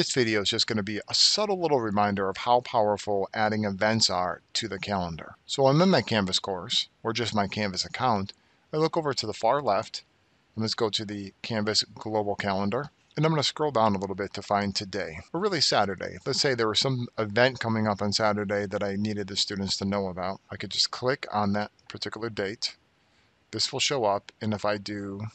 This video is just going to be a subtle little reminder of how powerful adding events are to the calendar. So I'm in my Canvas course, or just my Canvas account. I look over to the far left, and let's go to the Canvas Global Calendar. And I'm going to scroll down a little bit to find today, or really Saturday. Let's say there was some event coming up on Saturday that I needed the students to know about. I could just click on that particular date. This will show up, and if I do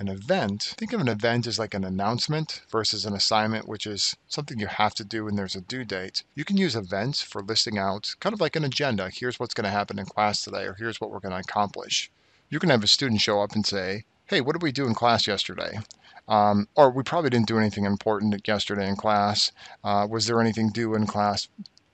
an event, think of an event as like an announcement versus an assignment, which is something you have to do when there's a due date. You can use events for listing out kind of like an agenda. Here's what's going to happen in class today, or here's what we're going to accomplish. You can have a student show up and say, hey, what did we do in class yesterday? Um, or we probably didn't do anything important yesterday in class. Uh, was there anything due in class?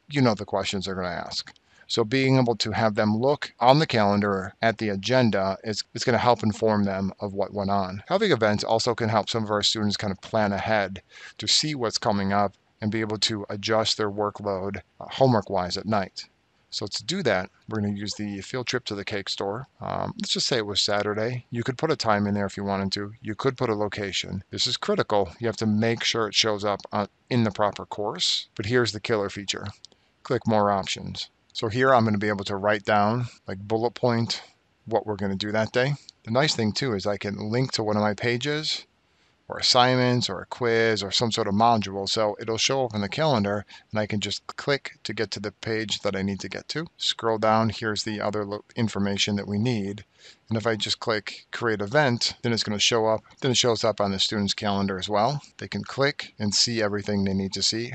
You know the questions they're going to ask. So being able to have them look on the calendar at the agenda is, is going to help inform them of what went on. Having events also can help some of our students kind of plan ahead to see what's coming up and be able to adjust their workload uh, homework-wise at night. So to do that, we're going to use the field trip to the cake store. Um, let's just say it was Saturday. You could put a time in there if you wanted to. You could put a location. This is critical. You have to make sure it shows up uh, in the proper course. But here's the killer feature. Click More Options. So here I'm going to be able to write down like bullet point what we're going to do that day. The nice thing too is I can link to one of my pages or assignments or a quiz or some sort of module. So it'll show up in the calendar and I can just click to get to the page that I need to get to. Scroll down, here's the other information that we need. And if I just click create event, then it's going to show up. Then it shows up on the student's calendar as well. They can click and see everything they need to see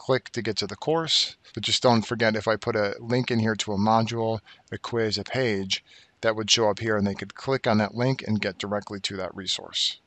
click to get to the course. But just don't forget if I put a link in here to a module, a quiz, a page, that would show up here and they could click on that link and get directly to that resource.